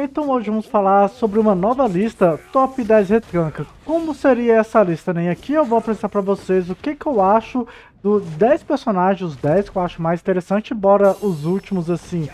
Então hoje vamos falar sobre uma nova lista Top 10 Retranca. Como seria essa lista, né? aqui eu vou apresentar para vocês o que, que eu acho dos 10 personagens, os 10 que eu acho mais interessante, embora os últimos, assim,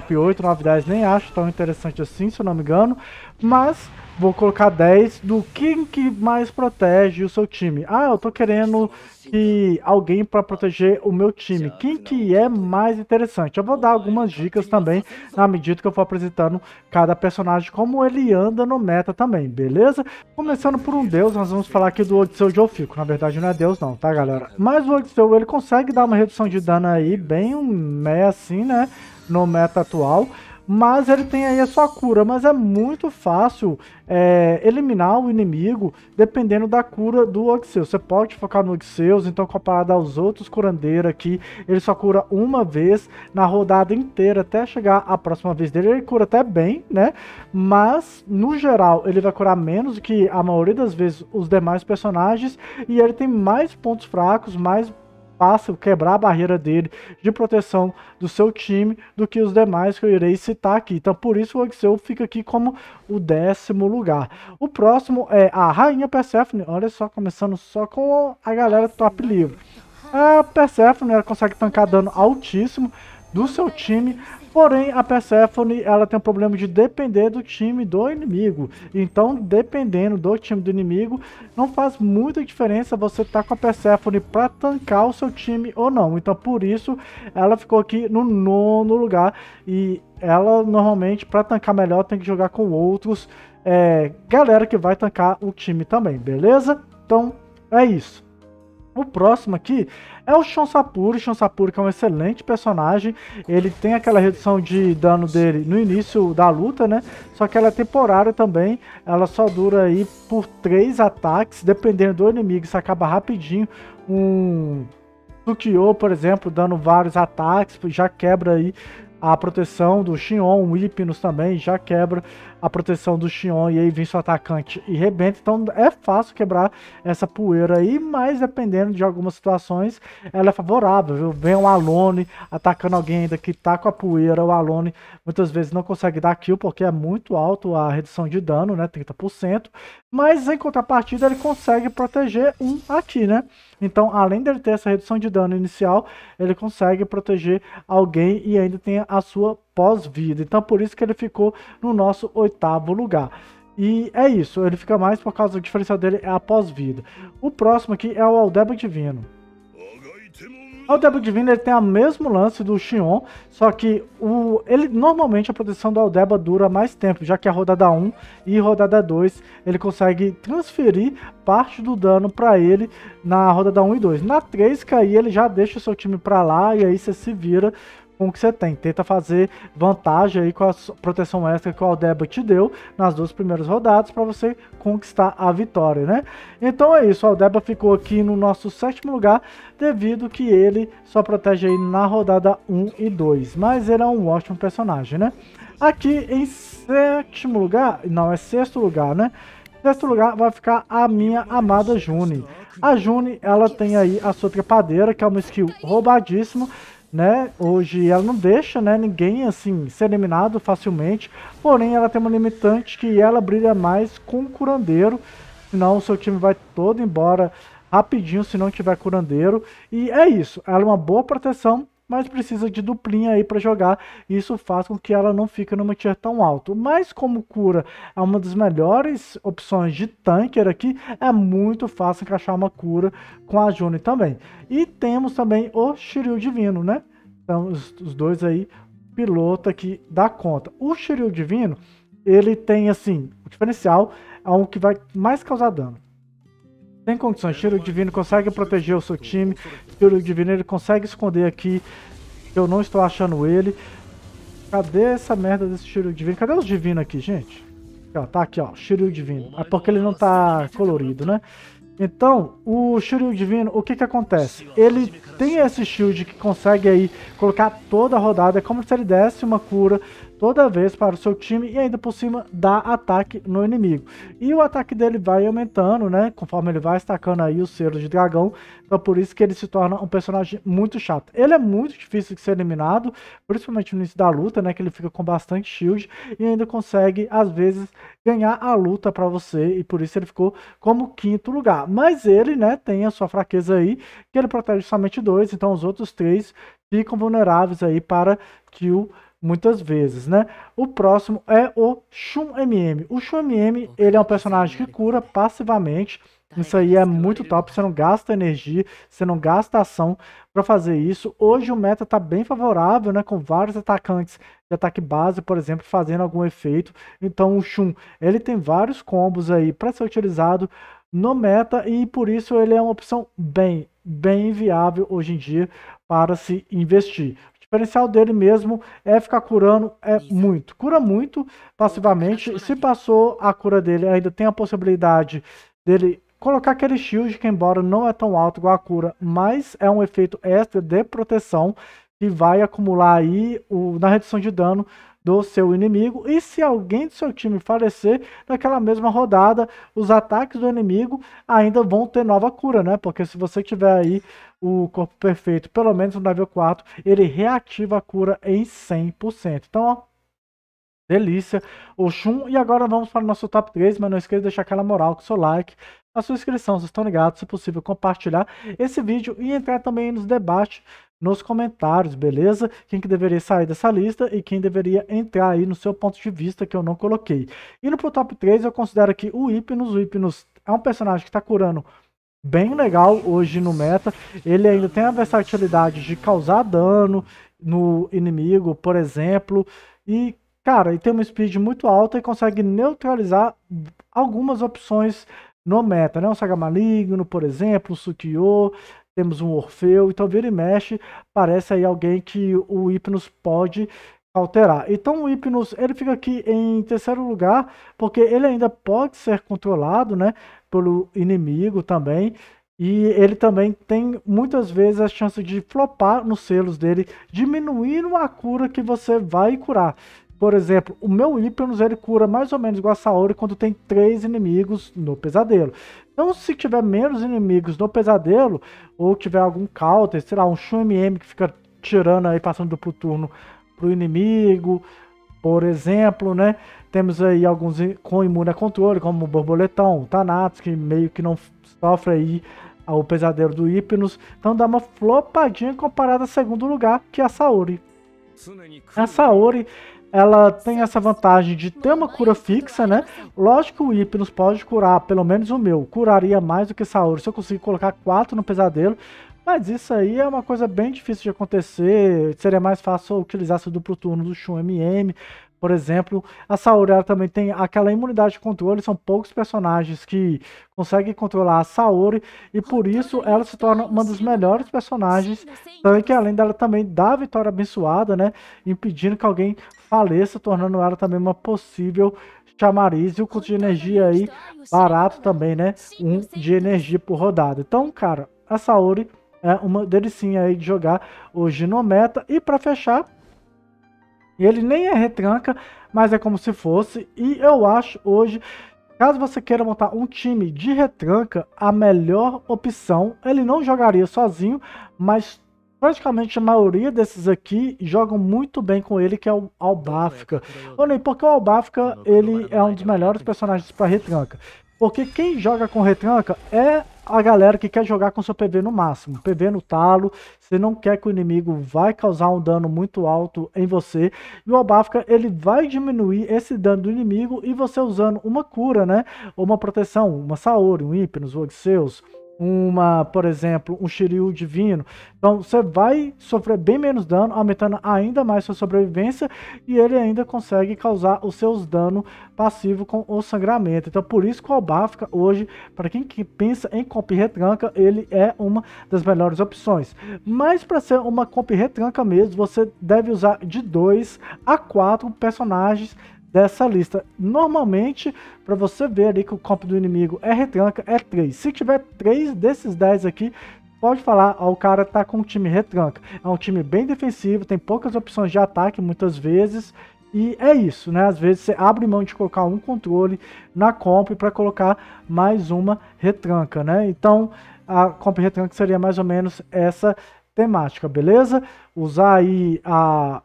top 8, 9, 10, nem acho tão interessante assim, se eu não me engano. Mas vou colocar 10 do quem que mais protege o seu time. Ah, eu tô querendo que alguém para proteger o meu time. Quem que é mais interessante? Eu vou dar algumas dicas também na medida que eu for apresentando cada personagem, como ele anda no meta também, beleza? Começando por um deus, nós vamos falar aqui do Odisseu de Ofico. Na verdade não é deus não, tá galera? Mas o Odisseu, ele consegue dar uma redução de dano aí, bem um meia assim, né? no meta atual. Mas ele tem aí a sua cura, mas é muito fácil é, eliminar o inimigo dependendo da cura do Oxeus. Você pode focar no Oxeus, então comparado aos outros curandeiros aqui, ele só cura uma vez na rodada inteira até chegar a próxima vez dele. Ele cura até bem, né? Mas, no geral, ele vai curar menos que a maioria das vezes os demais personagens e ele tem mais pontos fracos, mais fácil quebrar a barreira dele de proteção do seu time do que os demais que eu irei citar aqui. Então, por isso o Axel fica aqui como o décimo lugar. O próximo é a Rainha Persephone. Olha só, começando só com a galera top livre. A Persephone ela consegue tancar dano altíssimo do seu time. Porém, a Persephone ela tem um problema de depender do time do inimigo. Então, dependendo do time do inimigo, não faz muita diferença você estar tá com a Persephone para tancar o seu time ou não. Então, por isso, ela ficou aqui no nono lugar. E ela, normalmente, para tancar melhor, tem que jogar com outros. É, galera que vai tancar o time também, beleza? Então, é isso. O próximo aqui é o Shonsapuri. Shonsapuri que é um excelente personagem. Ele tem aquela redução de dano dele no início da luta, né? Só que ela é temporária também. Ela só dura aí por três ataques, dependendo do inimigo. Isso acaba rapidinho. Um Tukio, por exemplo, dando vários ataques, já quebra aí a proteção do Xion, o Hipnos também já quebra a proteção do Xion e aí vem seu atacante e rebenta. Então é fácil quebrar essa poeira aí, mas dependendo de algumas situações, ela é favorável. Viu? Vem um Alone atacando alguém ainda que tá com a poeira, o Alone muitas vezes não consegue dar kill porque é muito alto a redução de dano, né, 30%, mas em contrapartida ele consegue proteger um aqui, né? Então, além dele ter essa redução de dano inicial, ele consegue proteger alguém e ainda tem a sua pós-vida. Então, por isso que ele ficou no nosso oitavo lugar. E é isso, ele fica mais por causa do diferencial dele é a pós-vida. O próximo aqui é o Aldeba Divino. O Debo Divino ele tem o mesmo lance do Xion, só que o, ele normalmente a proteção do Aldeba dura mais tempo, já que a rodada 1 e rodada 2 ele consegue transferir parte do dano para ele na rodada 1 e 2. Na 3, que aí ele já deixa o seu time para lá e aí você se vira com o que você tem. Tenta fazer vantagem aí com a proteção extra que o Aldeba te deu nas duas primeiras rodadas para você conquistar a vitória, né? Então é isso, o Aldeba ficou aqui no nosso sétimo lugar devido que ele só protege aí na rodada 1 e 2, mas ele é um ótimo personagem, né? Aqui em sétimo lugar, não, é sexto lugar, né? Sexto lugar vai ficar a minha amada June. A June, ela tem aí a sua trepadeira, que é uma skill roubadíssima, né? Hoje ela não deixa, né, ninguém assim ser eliminado facilmente. Porém, ela tem uma limitante que ela brilha mais com o curandeiro. Senão o seu time vai todo embora rapidinho se não tiver curandeiro. E é isso, ela é uma boa proteção mas precisa de duplinha aí para jogar, e isso faz com que ela não fique numa tier tão alto. Mas como cura é uma das melhores opções de tanker aqui, é muito fácil encaixar uma cura com a Juni também. E temos também o Shiryu Divino, né? Então os, os dois aí, piloto aqui dá conta. O Shiryu Divino, ele tem assim, o diferencial é o que vai mais causar dano tem condições. Tiro divino consegue proteger o seu time. Tiro divino ele consegue esconder aqui. Eu não estou achando ele. Cadê essa merda desse tiro divino? Cadê os divinos aqui, gente? Ó, tá aqui, ó. Shiryu divino. É porque ele não tá colorido, né? Então, o Shiryu Divino, o que que acontece? Ele tem esse shield que consegue aí colocar toda a rodada, é como se ele desse uma cura toda vez para o seu time e ainda por cima dá ataque no inimigo. E o ataque dele vai aumentando, né, conforme ele vai estacando aí o selo de dragão, então por isso que ele se torna um personagem muito chato. Ele é muito difícil de ser eliminado, principalmente no início da luta, né, que ele fica com bastante shield e ainda consegue, às vezes, ganhar a luta para você e por isso ele ficou como quinto lugar mas ele, né, tem a sua fraqueza aí, que ele protege somente dois, então os outros três ficam vulneráveis aí para kill muitas vezes, né? O próximo é o Shun MM. O Shun MM, ele é um personagem que cura passivamente. Tá, isso tá aí é muito top, você não gasta energia, você não gasta ação para fazer isso. Hoje o meta tá bem favorável, né, com vários atacantes de ataque base, por exemplo, fazendo algum efeito. Então o Shun, ele tem vários combos aí para ser utilizado no meta e por isso ele é uma opção bem, bem viável hoje em dia para se investir. O diferencial dele mesmo é ficar curando é isso. muito. Cura muito passivamente. Se passou a cura dele, ainda tem a possibilidade dele colocar aquele shield que embora não é tão alto igual a cura, mas é um efeito extra de proteção que vai acumular aí o, na redução de dano do seu inimigo. E se alguém do seu time falecer naquela mesma rodada, os ataques do inimigo ainda vão ter nova cura, né? Porque se você tiver aí o corpo perfeito, pelo menos no level 4, ele reativa a cura em 100%. Então, ó, delícia. O Shun. E agora vamos para o nosso top 3, mas não esqueça de deixar aquela moral com seu like, a sua inscrição, vocês estão ligados, se possível compartilhar esse vídeo e entrar também nos debates nos comentários, beleza? Quem que deveria sair dessa lista e quem deveria entrar aí no seu ponto de vista que eu não coloquei. Indo pro top 3, eu considero aqui o Hipnos, O Hipnos é um personagem que está curando bem legal hoje no meta. Ele ainda tem a versatilidade de causar dano no inimigo, por exemplo. E, cara, ele tem uma speed muito alta e consegue neutralizar algumas opções no meta, né? Um Saga Maligno, por exemplo, um Sukiyo, temos um Orfeu, então vira e mexe, parece aí alguém que o Hipnos pode alterar. Então o Hipnos, ele fica aqui em terceiro lugar, porque ele ainda pode ser controlado, né, pelo inimigo também, e ele também tem muitas vezes a chance de flopar nos selos dele, diminuindo a cura que você vai curar. Por exemplo, o meu Hipnos ele cura mais ou menos igual a Saori quando tem três inimigos no pesadelo. Então, se tiver menos inimigos no pesadelo, ou tiver algum counter, sei lá, um Shun-MM que fica tirando aí, passando duplo turno pro inimigo, por exemplo, né? Temos aí alguns com imune a controle, como o Borboletão, o Thanatos, que meio que não sofre aí o pesadelo do Hipnos. Então dá uma flopadinha comparada ao segundo lugar, que é a Saori. A Saori ela tem essa vantagem de ter uma cura fixa, né? Lógico que o Hipnos pode curar, pelo menos o meu, curaria mais do que Saori se eu conseguir colocar 4 no pesadelo. Mas isso aí é uma coisa bem difícil de acontecer. Seria mais fácil utilizar seu duplo turno do Shun MM por exemplo, a Saori também tem aquela imunidade de controle, são poucos personagens que conseguem controlar a Saori e por isso ela se torna uma das melhores personagens, Tanque, que além dela também dá a vitória abençoada, né, impedindo que alguém faleça, tornando ela também uma possível chamariz e o custo de energia aí barato também, né? Um de energia por rodada. Então, cara, a Saori é uma delicinha aí de jogar hoje no meta. E para fechar, ele nem é retranca, mas é como se fosse. E eu acho hoje, caso você queira montar um time de retranca, a melhor opção, ele não jogaria sozinho, mas praticamente a maioria desses aqui jogam muito bem com ele, que é o Albafica. Ou é, é, é, nem porque o Albafica ele é um dos melhores personagens para retranca. Porque quem joga com retranca é a galera que quer jogar com seu PV no máximo. PV no talo, você não quer que o inimigo vai causar um dano muito alto em você. E o Abafka, ele vai diminuir esse dano do inimigo e você usando uma cura, né? Ou uma proteção, uma Saori, um Hypnos, um oxeus uma, por exemplo, um Shiryu divino. Então você vai sofrer bem menos dano, aumentando ainda mais sua sobrevivência e ele ainda consegue causar os seus danos passivos com o sangramento. Então por isso que o Albafica hoje, para quem que pensa em comp retranca, ele é uma das melhores opções. Mas para ser uma comp retranca mesmo, você deve usar de 2 a 4 personagens dessa lista. Normalmente, para você ver ali que o comp do inimigo é retranca, é 3. Se tiver 3 desses 10 aqui, pode falar, ó, o cara tá com um time retranca. É um time bem defensivo, tem poucas opções de ataque muitas vezes. E é isso, né? Às vezes você abre mão de colocar um controle na comp para colocar mais uma retranca, né? Então, a comp retranca seria mais ou menos essa temática, beleza? Usar aí a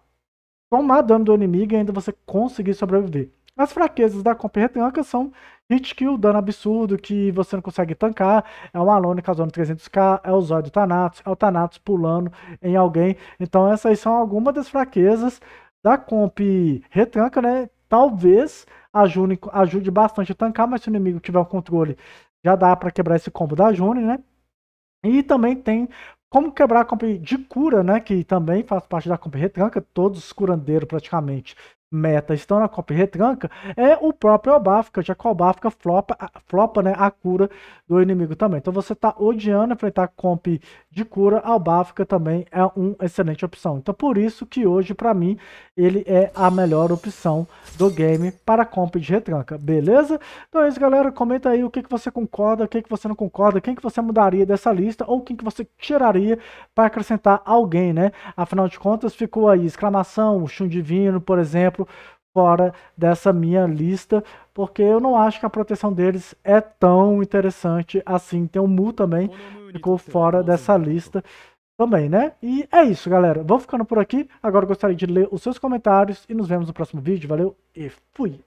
tomar dano do inimigo e ainda você conseguir sobreviver. As fraquezas da comp retranca são hit kill, dano absurdo que você não consegue tancar, é o Malone causando 300k, é o Zod Thanatos, é o Thanatos pulando em alguém. Então essas são algumas das fraquezas da comp retranca, né? Talvez ajude, ajude bastante a tancar, mas se o inimigo tiver o controle, já dá para quebrar esse combo da June, né? E também tem como quebrar a comp de cura, né? Que também faz parte da comp retranca, todos curandeiros praticamente meta estão na Copa Retranca, é o próprio Obafka, já que o Obafka flopa, flopa né, a cura do inimigo também. Então você está odiando enfrentar comp de cura, a Obafka também é uma excelente opção. Então por isso que hoje, para mim, ele é a melhor opção do game para comp de retranca, beleza? Então é isso, galera. Comenta aí o que, que você concorda, o que, que você não concorda, quem que você mudaria dessa lista ou quem que você tiraria para acrescentar alguém, né? Afinal de contas, ficou aí exclamação, chum divino, por exemplo, exemplo, fora dessa minha lista, porque eu não acho que a proteção deles é tão interessante assim. Então, o Mu também é ficou né? fora dessa lista também, né? E é isso, galera. vou ficando por aqui. Agora gostaria de ler os seus comentários e nos vemos no próximo vídeo. Valeu e fui!